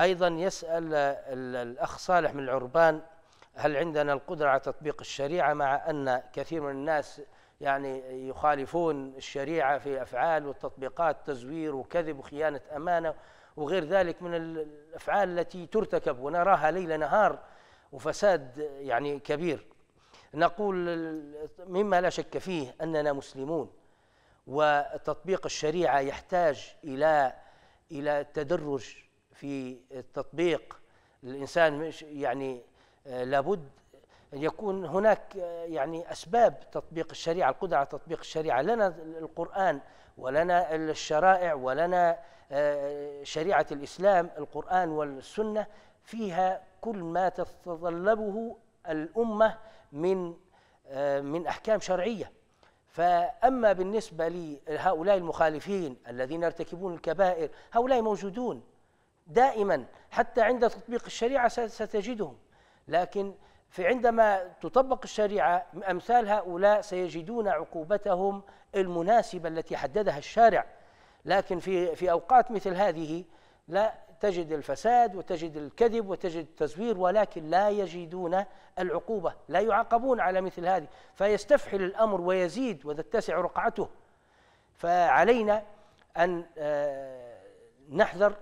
أيضا يسأل الأخ صالح من العربان هل عندنا القدرة على تطبيق الشريعة مع أن كثير من الناس يعني يخالفون الشريعة في أفعال وتطبيقات تزوير وكذب وخيانة أمانة وغير ذلك من الأفعال التي ترتكب ونراها ليل نهار وفساد يعني كبير نقول مما لا شك فيه أننا مسلمون وتطبيق الشريعة يحتاج إلى إلى تدرج في التطبيق الانسان مش يعني آه، لابد ان يكون هناك آه، يعني اسباب تطبيق الشريعه القدره على تطبيق الشريعه لنا القران ولنا الشرائع ولنا آه، شريعه الاسلام القران والسنه فيها كل ما تتطلبه الامه من من احكام شرعيه فاما بالنسبه لهؤلاء المخالفين الذين يرتكبون الكبائر هؤلاء موجودون دائما حتى عند تطبيق الشريعة ستجدهم لكن في عندما تطبق الشريعة أمثال هؤلاء سيجدون عقوبتهم المناسبة التي حددها الشارع لكن في في أوقات مثل هذه لا تجد الفساد وتجد الكذب وتجد التزوير ولكن لا يجدون العقوبة لا يعاقبون على مثل هذه فيستفحل الأمر ويزيد وتتسع رقعته فعلينا أن آه، نحذر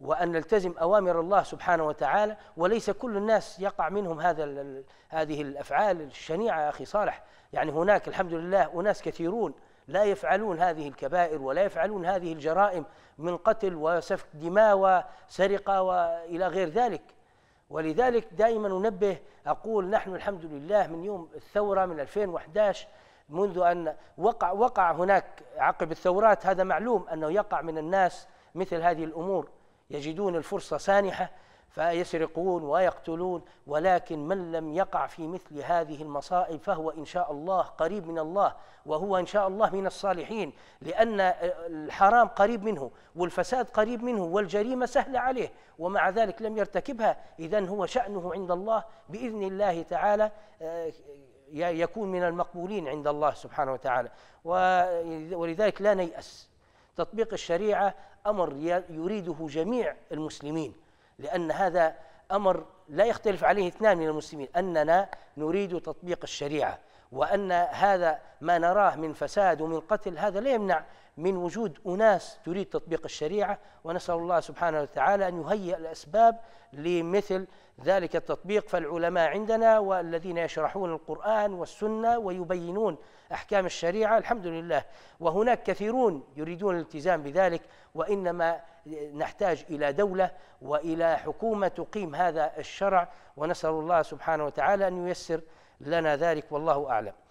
وأن نلتزم أوامر الله سبحانه وتعالى وليس كل الناس يقع منهم هذا هذه الأفعال الشنيعة يا أخي صالح يعني هناك الحمد لله أناس كثيرون لا يفعلون هذه الكبائر ولا يفعلون هذه الجرائم من قتل وسفك دماء وسرقة وإلى غير ذلك ولذلك دائما أنبه أقول نحن الحمد لله من يوم الثورة من 2011 منذ أن وقع وقع هناك عقب الثورات هذا معلوم أنه يقع من الناس مثل هذه الأمور يجدون الفرصة سانحة فيسرقون ويقتلون ولكن من لم يقع في مثل هذه المصائب فهو ان شاء الله قريب من الله وهو ان شاء الله من الصالحين لان الحرام قريب منه والفساد قريب منه والجريمه سهله عليه ومع ذلك لم يرتكبها اذا هو شانه عند الله باذن الله تعالى آه، يكون من المقبولين عند الله سبحانه وتعالى ولذلك لا نيأس تطبيق الشريعه امر يريده جميع المسلمين لان هذا امر لا يختلف عليه اثنان من المسلمين اننا نريد تطبيق الشريعه وان هذا ما نراه من فساد ومن قتل هذا لا يمنع من وجود أناس تريد تطبيق الشريعة ونسأل الله سبحانه وتعالى أن يهيئ الأسباب لمثل ذلك التطبيق فالعلماء عندنا والذين يشرحون القرآن والسنة ويبينون أحكام الشريعة الحمد لله وهناك كثيرون يريدون الالتزام بذلك وإنما نحتاج إلى دولة وإلى حكومة تقيم هذا الشرع ونسأل الله سبحانه وتعالى أن ييسر لنا ذلك والله أعلم